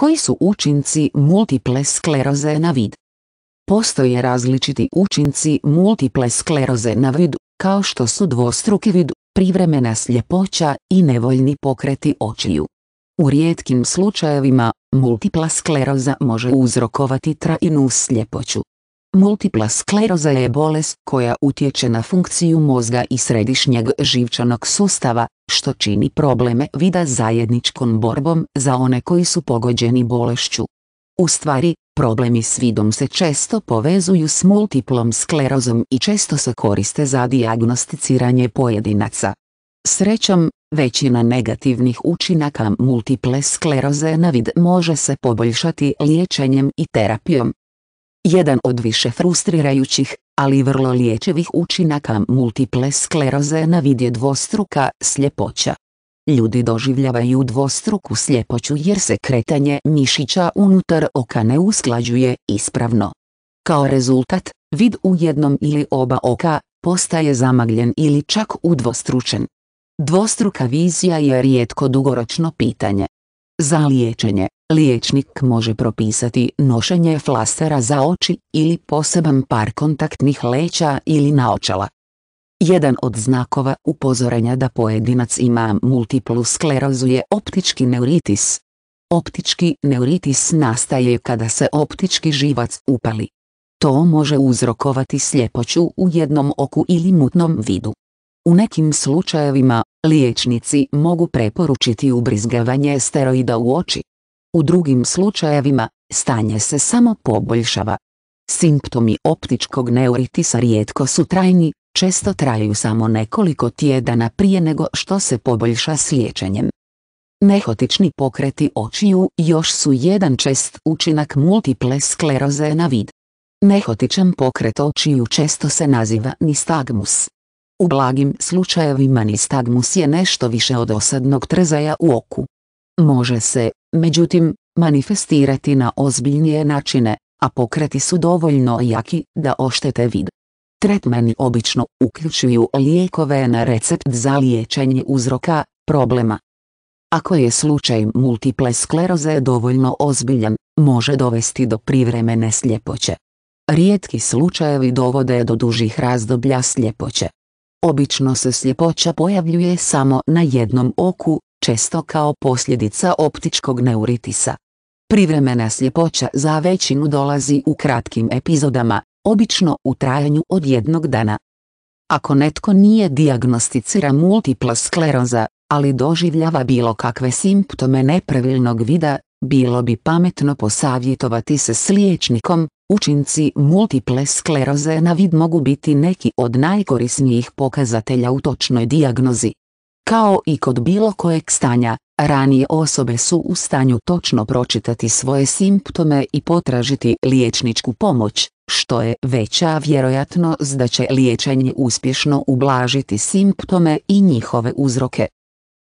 Koji su učinci multiple skleroze na vid? Postoje različiti učinci multiple skleroze na vid, kao što su dvostruki vid, privremena sljepoća i nevoljni pokreti očiju. U rijetkim slučajevima, multipla skleroza može uzrokovati trajnu sljepoću. Multipla skleroza je bolest koja utječe na funkciju mozga i središnjeg živčanog sustava, što čini probleme vida zajedničkom borbom za one koji su pogođeni bolešću. U stvari, problemi s vidom se često povezuju s multiplom sklerozom i često se koriste za dijagnosticiranje pojedinaca. Srećom, većina negativnih učinaka multiple skleroze na vid može se poboljšati liječenjem i terapijom, jedan od više frustrirajućih, ali vrlo liječivih učinaka multiple skleroze na vid je dvostruka sljepoća. Ljudi doživljavaju dvostruku sljepoću jer se kretanje mišića unutar oka ne usklađuje ispravno. Kao rezultat, vid u jednom ili oba oka postaje zamagljen ili čak udvostručen. Dvostruka vizija je rijetko dugoročno pitanje. Za liječenje Liječnik može propisati nošenje flastera za oči ili poseban par kontaktnih leća ili naočala. Jedan od znakova upozorenja da pojedinac ima multiplu sklerozu je optički neuritis. Optički neuritis nastaje kada se optički živac upali. To može uzrokovati sljepoću u jednom oku ili mutnom vidu. U nekim slučajevima, liječnici mogu preporučiti ubrizgavanje steroida u oči. U drugim slučajevima, stanje se samo poboljšava. Simptomi optičkog neuritisa rijetko su trajni, često traju samo nekoliko tjedana prije nego što se poboljša s liječenjem. Nehotični pokreti očiju još su jedan čest učinak multiple skleroze na vid. Nehotičan pokret očiju često se naziva nistagmus. U blagim slučajevima nistagmus je nešto više od osadnog trzaja u oku. Može se, međutim, manifestirati na ozbiljnije načine, a pokreti su dovoljno jaki da oštete vid. Tretmeni obično uključuju lijekove na recept za liječenje uzroka problema. Ako je slučaj multiple skleroze dovoljno ozbiljan, može dovesti do privremene sljepoće. Rijetki slučajevi dovode do dužih razdoblja sljepoće. Obično se sljepoća pojavljuje samo na jednom oku, često kao posljedica optičkog neuritisa. Privremena sljepoća za većinu dolazi u kratkim epizodama, obično u trajanju od jednog dana. Ako netko nije diagnosticira multipla skleroza, ali doživljava bilo kakve simptome nepravilnog vida, bilo bi pametno posavjetovati se s liječnikom, učinci multiple skleroze na vid mogu biti neki od najkorisnijih pokazatelja u točnoj dijagnozi. Kao i kod bilo kojeg stanja, ranije osobe su u stanju točno pročitati svoje simptome i potražiti liječničku pomoć, što je veća vjerojatnost da će liječenje uspješno ublažiti simptome i njihove uzroke.